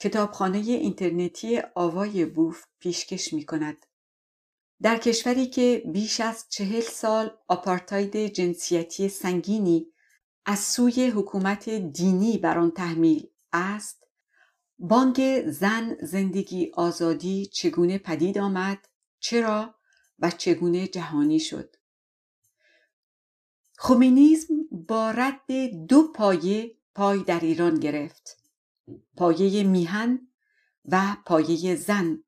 کتابخانه اینترنتی آوای بوف پیشکش می کند. در کشوری که بیش از چهل سال آپارتاید جنسیتی سنگینی از سوی حکومت دینی بر آن تحمیل است بانگ زن زندگی آزادی چگونه پدید آمد چرا و چگونه جهانی شد خومینیزم با رد دو پایه پای در ایران گرفت پایه میهن و پایه زن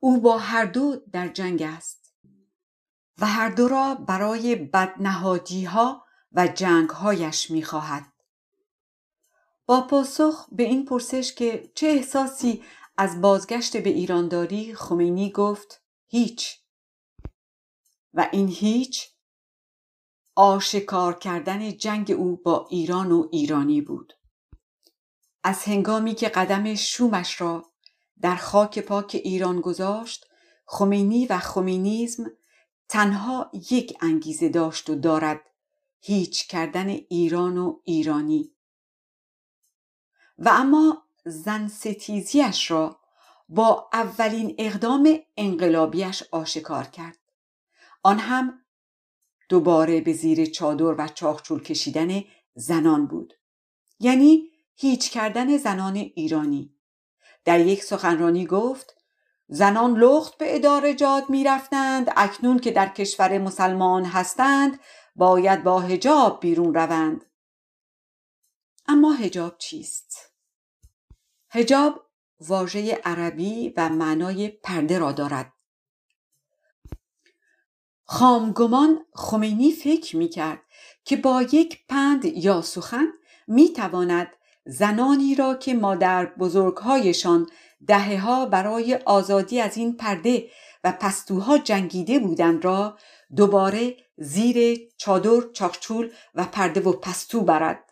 او با هر دو در جنگ است و هر دو را برای بدنهادی ها و جنگ هایش می خواهد. با پاسخ به این پرسش که چه احساسی از بازگشت به ایرانداری خمینی گفت هیچ و این هیچ آشکار کردن جنگ او با ایران و ایرانی بود از هنگامی که قدم شومش را در خاک پاک ایران گذاشت خمینی و خمینیزم تنها یک انگیزه داشت و دارد هیچ کردن ایران و ایرانی و اما زن ستیزیش را با اولین اقدام انقلابیش آشکار کرد آن هم دوباره به زیر چادر و چاخچول کشیدن زنان بود یعنی هیچ کردن زنان ایرانی در یک سخنرانی گفت زنان لخت به جاد می رفتند اکنون که در کشور مسلمان هستند باید با هجاب بیرون روند اما هجاب چیست؟ هجاب واژه عربی و معنای پرده را دارد خامگمان خمینی فکر می کرد که با یک پند یا سخن می تواند زنانی را که مادر بزرگهایشان دهه ها برای آزادی از این پرده و پستوها جنگیده بودند را دوباره زیر چادر چاخچول و پرده و پستو برد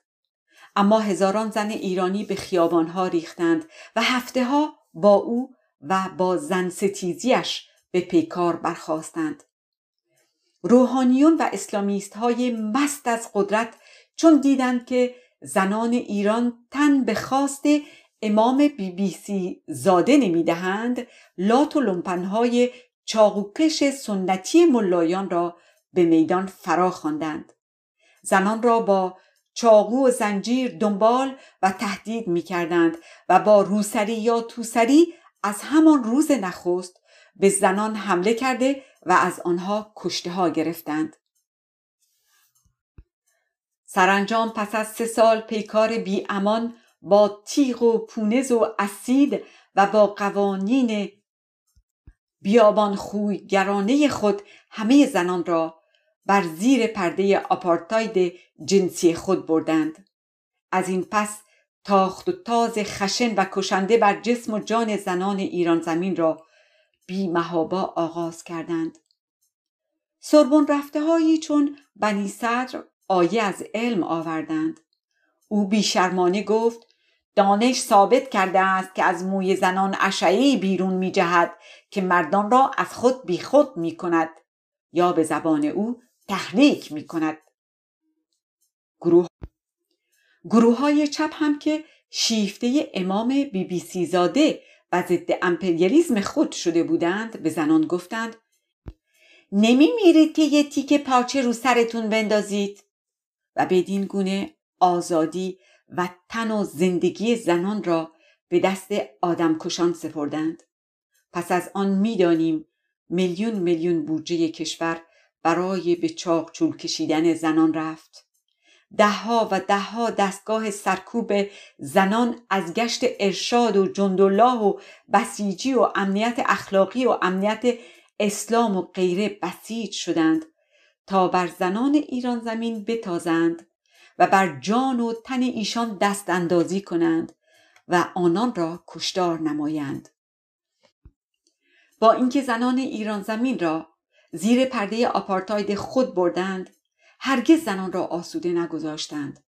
اما هزاران زن ایرانی به خیابانها ریختند و هفته ها با او و با زن ستیزیش به پیکار برخواستند روحانیون و اسلامیست های مست از قدرت چون دیدند که زنان ایران تن به خواست امام بی بی سی زاده نمیدهند لات و لمپنهای چاقوکش سنتی ملایان را به میدان فرا خواندند زنان را با چاقو و زنجیر دنبال و تهدید می کردند و با روسری یا توسری از همان روز نخست به زنان حمله کرده و از آنها کشته ها گرفتند سرانجام پس از سه سال پیکار امان با تیغ و پونز و اسید و با قوانین بیابان خوی گرانه خود همه زنان را بر زیر پرده آپارتاید جنسی خود بردند از این پس تاخت و تاز خشن و کشنده بر جسم و جان زنان ایران زمین را بی محابا آغاز کردند سربون رفته هایی چون بنی صدر آیه از علم آوردند او بیشرمانه گفت دانش ثابت کرده است که از موی زنان عشعی بیرون می جهد که مردان را از خود بیخود می کند یا به زبان او تحریک می کند گروه, گروه های چپ هم که شیفته امام بی بی سی زاده و ضد امپریالیزم خود شده بودند به زنان گفتند نمی میرید که یه تیک پاچه رو سرتون بندازید و بدین گونه آزادی و تن و زندگی زنان را به دست آدمکشان سپردند پس از آن میدانیم میلیون میلیون بودجه کشور برای به چاق چول کشیدن زنان رفت دهها و دهها دستگاه سرکوب زنان از گشت ارشاد و جندالله و بسیجی و امنیت اخلاقی و امنیت اسلام و غیره بسیج شدند تا بر زنان ایران زمین بتازند و بر جان و تن ایشان دست اندازی کنند و آنان را کشتار نمایند با اینکه زنان ایران زمین را زیر پرده آپارتاید خود بردند هرگز زنان را آسوده نگذاشتند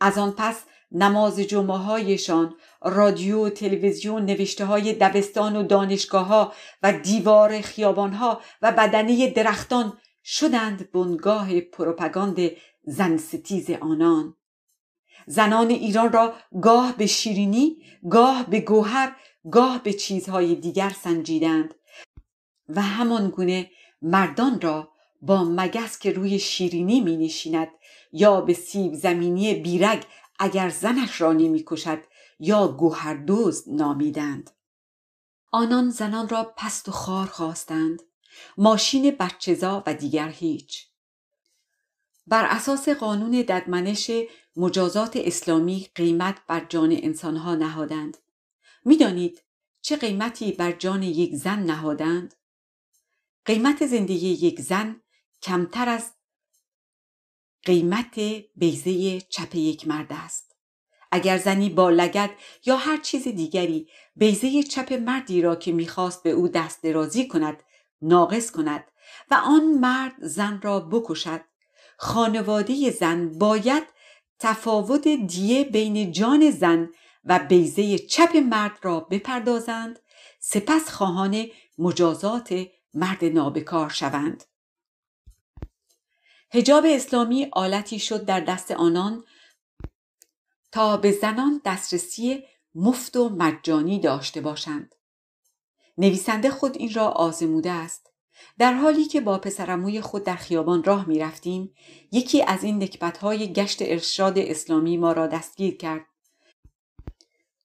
از آن پس نماز جمعه هایشان رادیو و تلویزیون نوشته های دبستان و دانشگاه ها و دیوار خیابان ها و بدنه درختان شدند بنگاه پروپاگاند ستیز آنان زنان ایران را گاه به شیرینی گاه به گوهر گاه به چیزهای دیگر سنجیدند و همان گونه مردان را با مگس که روی شیرینی می نشیند یا به سیب زمینی بیرگ اگر زنش را نمی کشد یا گوهردوز نامیدند آنان زنان را پست و خار خواستند ماشین بچهزا و دیگر هیچ بر اساس قانون ددمنش مجازات اسلامی قیمت بر جان انسانها نهادند میدانید چه قیمتی بر جان یک زن نهادند قیمت زندگی یک زن کمتر از قیمت بیزه چپ یک مرد است اگر زنی با یا هر چیز دیگری بیزه چپ مردی را که میخواست به او دست درازی کند ناقص کند و آن مرد زن را بکشد خانواده زن باید تفاوت دیه بین جان زن و بیزه چپ مرد را بپردازند سپس خواهان مجازات مرد نابکار شوند هجاب اسلامی آلتی شد در دست آنان تا به زنان دسترسی مفت و مجانی داشته باشند نویسنده خود این را آزموده است در حالی که با پسرموی خود در خیابان راه می رفتیم یکی از این نکبتهای گشت ارشاد اسلامی ما را دستگیر کرد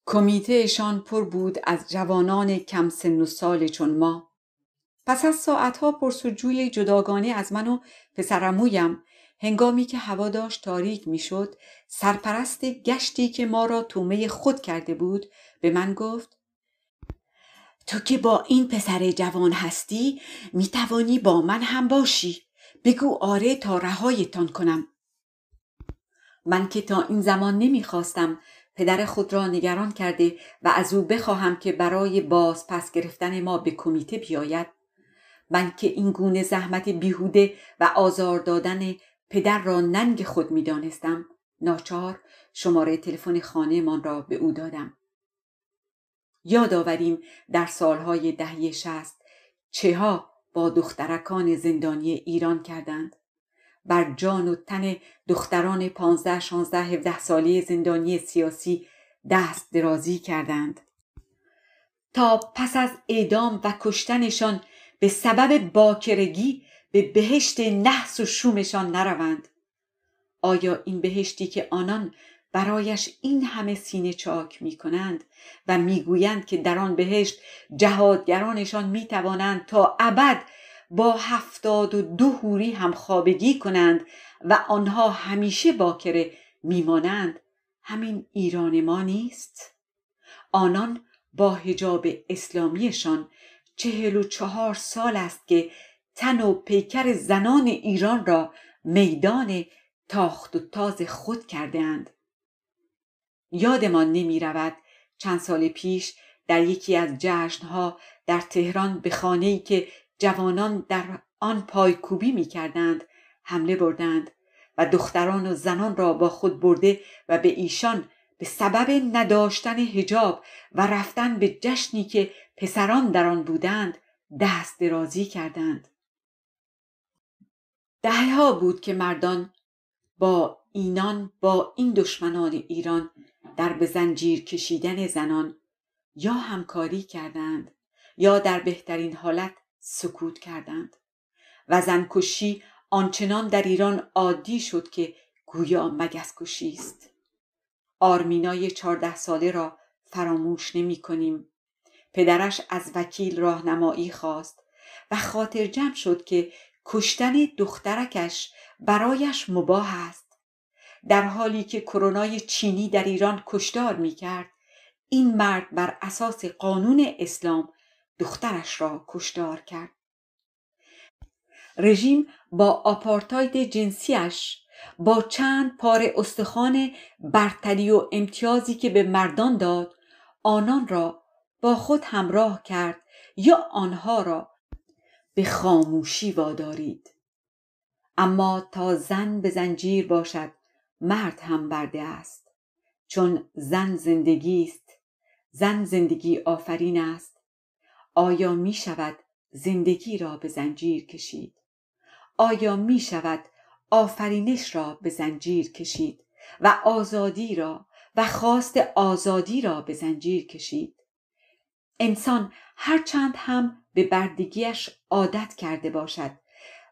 کمیتهشان پر بود از جوانان کم سن و سال چون ما پس از ساعتها پرسجوی جداگانه از من و پسرمویم هنگامی که هوا داشت تاریک میشد سرپرست گشتی که ما را تومه خود کرده بود به من گفت تو که با این پسر جوان هستی می توانی با من هم باشی بگو آره تا رهایتان کنم من که تا این زمان نمیخواستم پدر خود را نگران کرده و از او بخواهم که برای باز پس گرفتن ما به کمیته بیاید من که این گونه زحمت بیهوده و آزار دادن پدر را ننگ خود میدانستم ناچار شماره تلفن خانهمان را به او دادم یاد آوریم در سالهای دهه شست چه ها با دخترکان زندانی ایران کردند بر جان و تن دختران 15 16 17 سالی زندانی سیاسی دست درازی کردند تا پس از اعدام و کشتنشان به سبب باکرگی به بهشت نحس و شومشان نروند آیا این بهشتی که آنان برایش این همه سینه چاک می کنند و میگویند که در آن بهشت جهادگرانشان می توانند تا ابد با هفتاد و دو هوری هم خوابگی کنند و آنها همیشه باکره میمانند همین ایران ما نیست آنان با هجاب اسلامیشان چهل و چهار سال است که تن و پیکر زنان ایران را میدان تاخت و تاز خود کردهاند. یادمان نمی رود چند سال پیش در یکی از جشنها در تهران به خانه‌ای که جوانان در آن پایکوبی می کردند حمله بردند و دختران و زنان را با خود برده و به ایشان به سبب نداشتن هجاب و رفتن به جشنی که پسران در آن بودند دست درازی کردند دهه بود که مردان با اینان با این دشمنان ایران در به زنجیر کشیدن زنان یا همکاری کردند یا در بهترین حالت سکوت کردند و زنکشی آنچنان در ایران عادی شد که گویا مگس کشی است آرمینای چهارده ساله را فراموش نمی کنیم پدرش از وکیل راهنمایی خواست و خاطر جمع شد که کشتن دخترکش برایش مباه است در حالی که کرونای چینی در ایران کشدار می این مرد بر اساس قانون اسلام دخترش را کشدار کرد رژیم با آپارتاید جنسیش با چند پاره استخوان برتری و امتیازی که به مردان داد آنان را با خود همراه کرد یا آنها را به خاموشی وادارید اما تا زن به زنجیر باشد مرد هم برده است چون زن زندگی است زن زندگی آفرین است آیا می شود زندگی را به زنجیر کشید آیا می شود آفرینش را به زنجیر کشید و آزادی را و خواست آزادی را به زنجیر کشید انسان هرچند هم به بردگیش عادت کرده باشد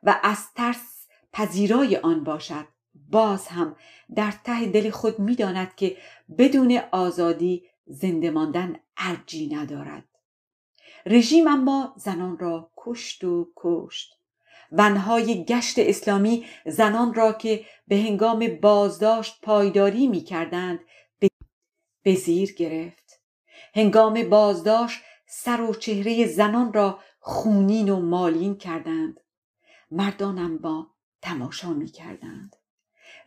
و از ترس پذیرای آن باشد باز هم در ته دل خود میداند که بدون آزادی زنده ماندن ارجی ندارد رژیم اما زنان را کشت و کشت ونهای گشت اسلامی زنان را که به هنگام بازداشت پایداری می کردند به زیر گرفت هنگام بازداشت سر و چهره زنان را خونین و مالین کردند مردانم با تماشا می کردند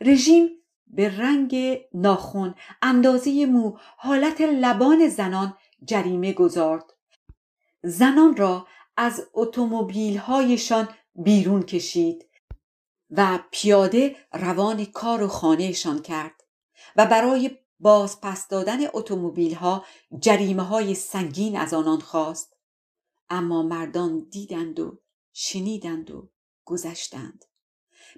رژیم به رنگ ناخون اندازه مو حالت لبان زنان جریمه گذارد زنان را از اتومبیل هایشان بیرون کشید و پیاده روان کار و خانهشان کرد و برای بازپس دادن اتومبیل ها جریمه های سنگین از آنان خواست اما مردان دیدند و شنیدند و گذشتند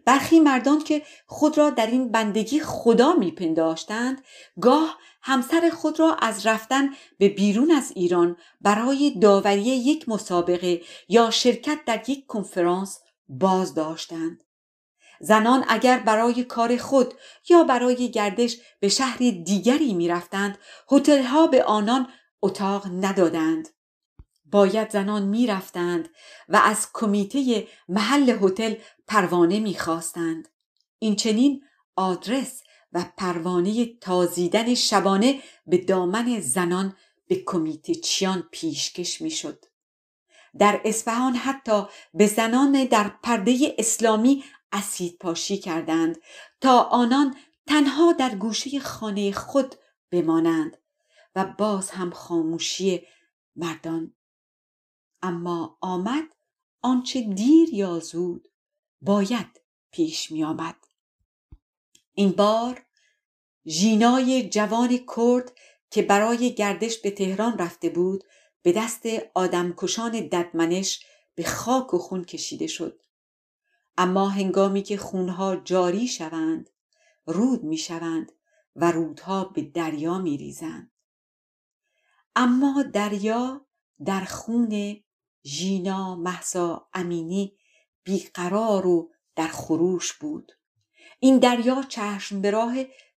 برخی مردان که خود را در این بندگی خدا میپنداشتند گاه همسر خود را از رفتن به بیرون از ایران برای داوری یک مسابقه یا شرکت در یک کنفرانس باز داشتند زنان اگر برای کار خود یا برای گردش به شهر دیگری میرفتند ها به آنان اتاق ندادند باید زنان میرفتند و از کمیته محل هتل پروانه میخواستند این چنین آدرس و پروانه تازیدن شبانه به دامن زنان به کمیته چیان پیشکش میشد در اسفهان حتی به زنان در پرده اسلامی اسید پاشی کردند تا آنان تنها در گوشه خانه خود بمانند و باز هم خاموشی مردان اما آمد آنچه دیر یا زود باید پیش می آمد. این بار ژینای جوان کرد که برای گردش به تهران رفته بود به دست آدمکشان ددمنش به خاک و خون کشیده شد اما هنگامی که خونها جاری شوند رود می شوند و رودها به دریا می ریزند. اما دریا در خون ژینا محسا امینی بیقرار و در خروش بود این دریا چشم به راه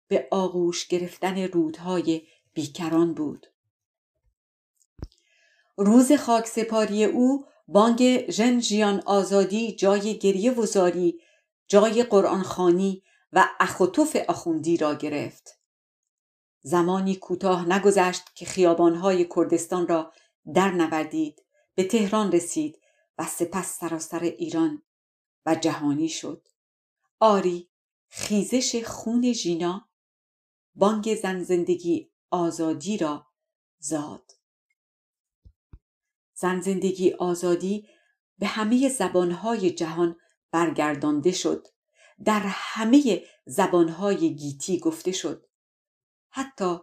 به آغوش گرفتن رودهای بیکران بود روز خاک سپاری او بانگ جیان آزادی جای گریه وزاری جای جای خانی و اخوتف آخوندی را گرفت زمانی کوتاه نگذشت که خیابانهای کردستان را در نوردید به تهران رسید و سپس سراسر ایران و جهانی شد آری خیزش خون ژینا بانگ زن زندگی آزادی را زاد زن زندگی آزادی به همه زبانهای جهان برگردانده شد در همه زبانهای گیتی گفته شد حتی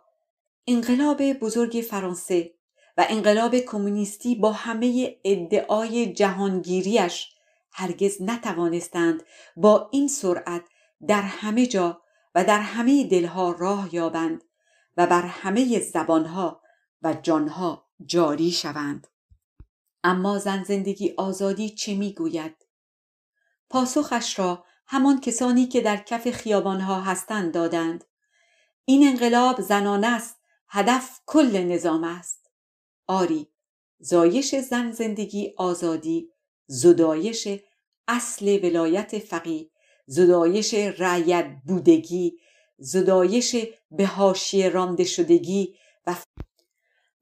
انقلاب بزرگ فرانسه و انقلاب کمونیستی با همه ادعای جهانگیریش هرگز نتوانستند با این سرعت در همه جا و در همه دلها راه یابند و بر همه زبانها و جانها جاری شوند اما زن زندگی آزادی چه میگوید پاسخش را همان کسانی که در کف خیابانها هستند دادند این انقلاب زنانه است هدف کل نظام است آری زایش زن زندگی آزادی زدایش اصل ولایت فقی زدایش رعیت بودگی زدایش به حاشیه رانده شدگی و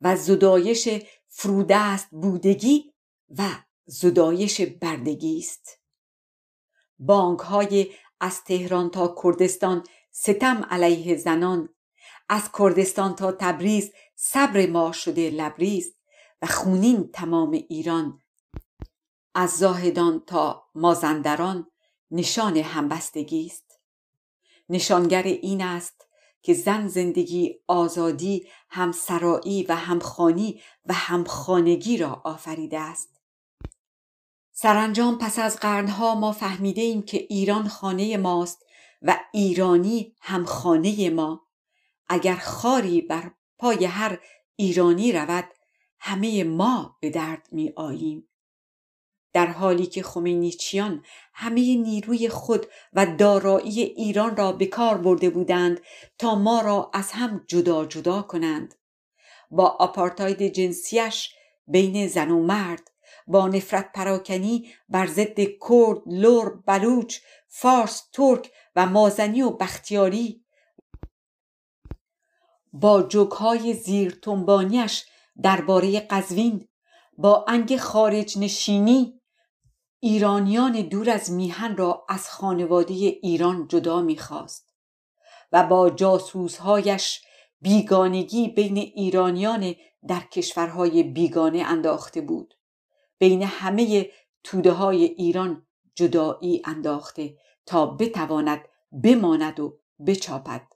و زدایش فرودست بودگی و زدایش بردگی است بانک های از تهران تا کردستان ستم علیه زنان از کردستان تا تبریز صبر ما شده لبریز و خونین تمام ایران از زاهدان تا مازندران نشان همبستگی است نشانگر این است که زن زندگی آزادی همسرایی و خانی و همخانگی را آفریده است سرانجام پس از قرنها ما فهمیده ایم که ایران خانه ماست و ایرانی هم خانه ما اگر خاری بر پای هر ایرانی رود همه ما به درد می آییم در حالی که خمینیچیان همه نیروی خود و دارایی ایران را به کار برده بودند تا ما را از هم جدا جدا کنند با آپارتاید جنسیش بین زن و مرد با نفرت پراکنی بر ضد کرد لور بلوچ فارس ترک و مازنی و بختیاری با جوکهای زیر تنبانیش درباره قزوین با انگ خارج نشینی ایرانیان دور از میهن را از خانواده ایران جدا میخواست و با جاسوسهایش بیگانگی بین ایرانیان در کشورهای بیگانه انداخته بود بین همه توده های ایران جدایی انداخته تا بتواند بماند و بچاپد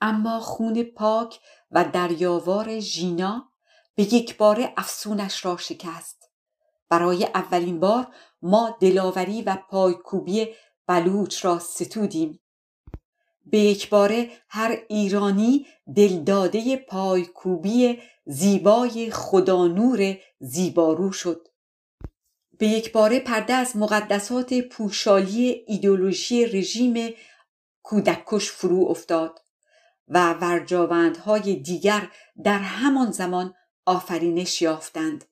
اما خون پاک و دریاوار ژینا به یک بار افسونش را شکست برای اولین بار ما دلاوری و پایکوبی بلوچ را ستودیم به یک باره هر ایرانی دلداده پایکوبی زیبای خدانور زیبارو شد به یک بار پرده از مقدسات پوشالی ایدولوژی رژیم کودکش فرو افتاد و ورجاوندهای دیگر در همان زمان آفرینش یافتند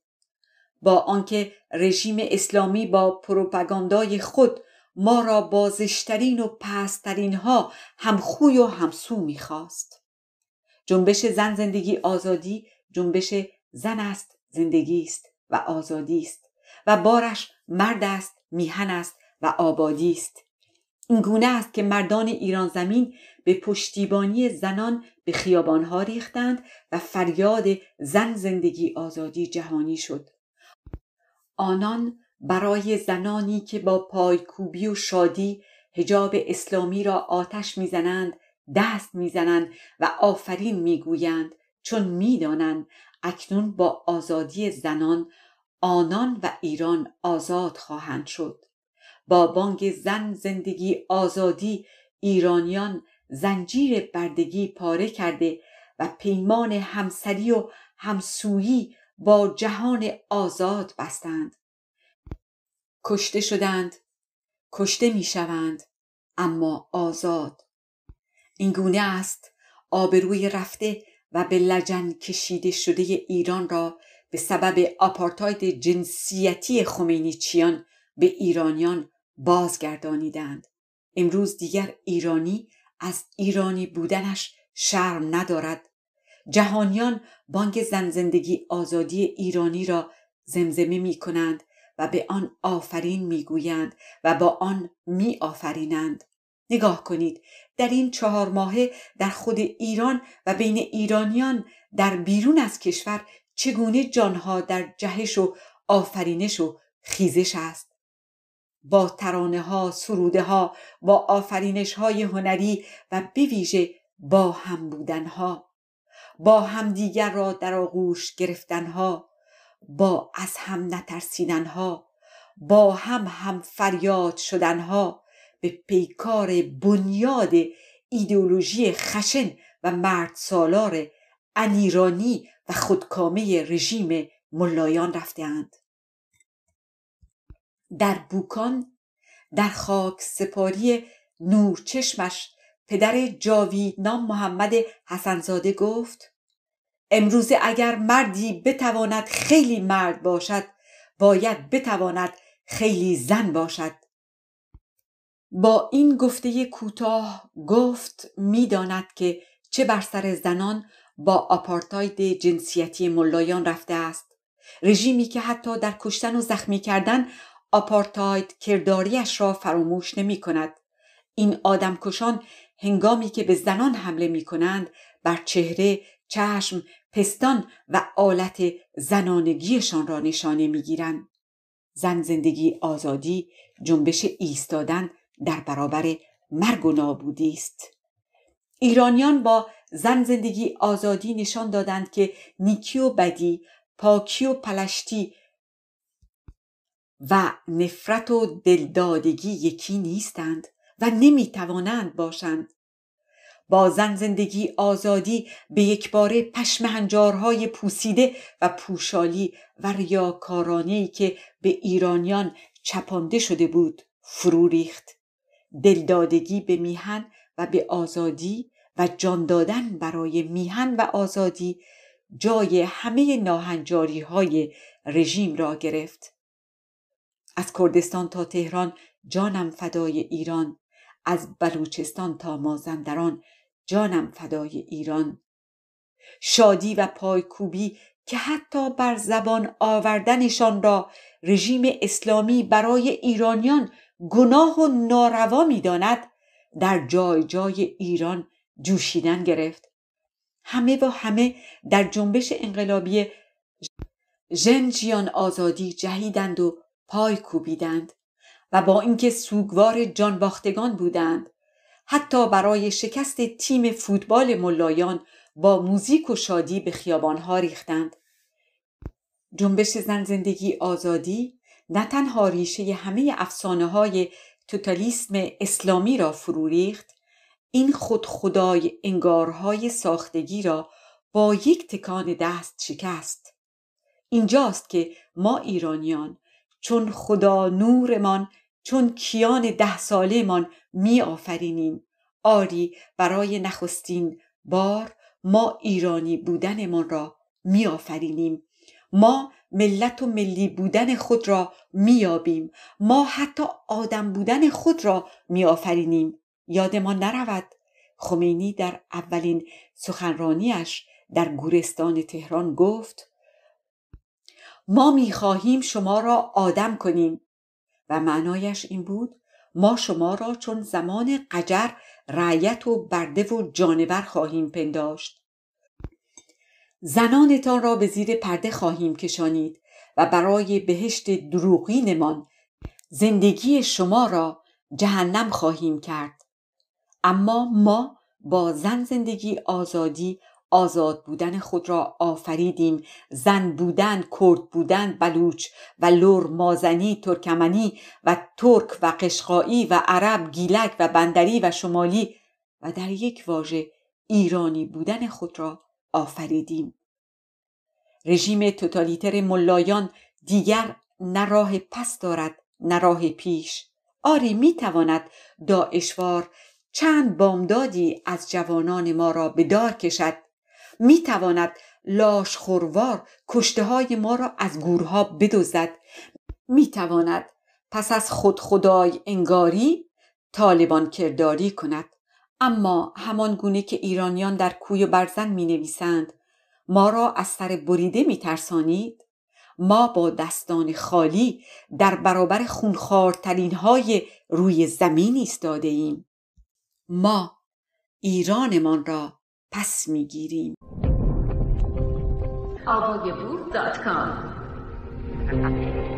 با آنکه رژیم اسلامی با پروپاگاندای خود ما را بازشترین و پسترین ها همخوی و همسو میخواست جنبش زن زندگی آزادی جنبش زن است زندگی است و آزادی است و بارش مرد است میهن است و آبادی است این گونه است که مردان ایران زمین به پشتیبانی زنان به خیابانها ریختند و فریاد زن زندگی آزادی جهانی شد آنان برای زنانی که با پایکوبی و شادی هجاب اسلامی را آتش میزنند دست میزنند و آفرین میگویند چون میدانند اکنون با آزادی زنان آنان و ایران آزاد خواهند شد با بانگ زن زندگی آزادی ایرانیان زنجیر بردگی پاره کرده و پیمان همسری و همسویی با جهان آزاد بستند کشته شدند کشته میشوند اما آزاد این گونه است آبروی رفته و به لجن کشیده شده ایران را به سبب آپارتاید جنسیتی خمینیچیان به ایرانیان بازگردانیدند امروز دیگر ایرانی از ایرانی بودنش شرم ندارد جهانیان بانگ زن زندگی آزادی ایرانی را زمزمه می کنند و به آن آفرین میگویند و با آن می آفرینند. نگاه کنید در این چهار ماه در خود ایران و بین ایرانیان در بیرون از کشور چگونه جانها در جهش و آفرینش و خیزش است با ترانه ها، سروده ها، با آفرینش های هنری و بویژه با هم بودن ها، با همدیگر را در آغوش گرفتن ها، با از هم نترسیدن ها، با هم هم فریاد شدن ها به پیکار بنیاد ایدئولوژی خشن و مرد سالار انیرانی و خودکامه رژیم ملایان رفتهاند. در بوکان در خاک سپاری نور چشمش پدر جاوید نام محمد حسنزاده گفت امروزه اگر مردی بتواند خیلی مرد باشد باید بتواند خیلی زن باشد با این گفته کوتاه گفت میداند که چه بر سر زنان با آپارتاید جنسیتی ملایان رفته است رژیمی که حتی در کشتن و زخمی کردن آپارتاید کرداریش را فراموش نمی کند. این آدمکشان هنگامی که به زنان حمله می کنند بر چهره، چشم، پستان و آلت زنانگیشان را نشانه می گیرند. زن زندگی آزادی جنبش ایستادن در برابر مرگ و نابودی است. ایرانیان با زن زندگی آزادی نشان دادند که نیکی و بدی، پاکی و پلشتی و نفرت و دلدادگی یکی نیستند و توانند باشند با زن زندگی آزادی به یکباره پشم هنجارهای پوسیده و پوشالی و ای که به ایرانیان چپانده شده بود فرو ریخت دلدادگی به میهن و به آزادی و جان دادن برای میهن و آزادی جای همه ناهنجاری های رژیم را گرفت از کردستان تا تهران جانم فدای ایران از بلوچستان تا مازندران جانم فدای ایران شادی و پایکوبی که حتی بر زبان آوردنشان را رژیم اسلامی برای ایرانیان گناه و ناروا میداند در جای جای ایران جوشیدن گرفت همه و همه در جنبش انقلابی ژنجیان آزادی جهیدند و پای کوبیدند و با اینکه سوگوار جانباختگان بودند حتی برای شکست تیم فوتبال ملایان با موزیک و شادی به خیابانها ریختند جنبش زن زندگی آزادی نه تنها ریشه همه افسانه های توتالیسم اسلامی را فرو ریخت این خود خدای انگارهای ساختگی را با یک تکان دست شکست اینجاست که ما ایرانیان چون خدا نورمان چون کیان ده سالهمان میآفرینیم. آفرینیم آری برای نخستین بار ما ایرانی بودنمان را میآفرینیم. ما ملت و ملی بودن خود را میابیم ما حتی آدم بودن خود را میآفرینیم یادمان نرود خمینی در اولین سخنرانیش در گورستان تهران گفت ما میخواهیم شما را آدم کنیم و معنایش این بود ما شما را چون زمان قجر رعیت و برده و جانور خواهیم پنداشت زنانتان را به زیر پرده خواهیم کشانید و برای بهشت دروغینمان زندگی شما را جهنم خواهیم کرد اما ما با زن زندگی آزادی آزاد بودن خود را آفریدیم زن بودن کرد بودن بلوچ و لور مازنی ترکمنی و ترک و قشقایی و عرب گیلک و بندری و شمالی و در یک واژه ایرانی بودن خود را آفریدیم رژیم توتالیتر ملایان دیگر نه راه پس دارد نه راه پیش آری میتواند داعشوار چند بامدادی از جوانان ما را به دار کشد می تواند لاش خوروار کشته های ما را از گورها بدوزد می تواند پس از خود خدای انگاری طالبان کرداری کند اما همان گونه که ایرانیان در کوی و برزن می نویسند ما را از سر بریده می ترسانید ما با دستان خالی در برابر خونخوارترین های روی زمین ایستاده ایم ما ایرانمان را پس میگیریم آبای کام.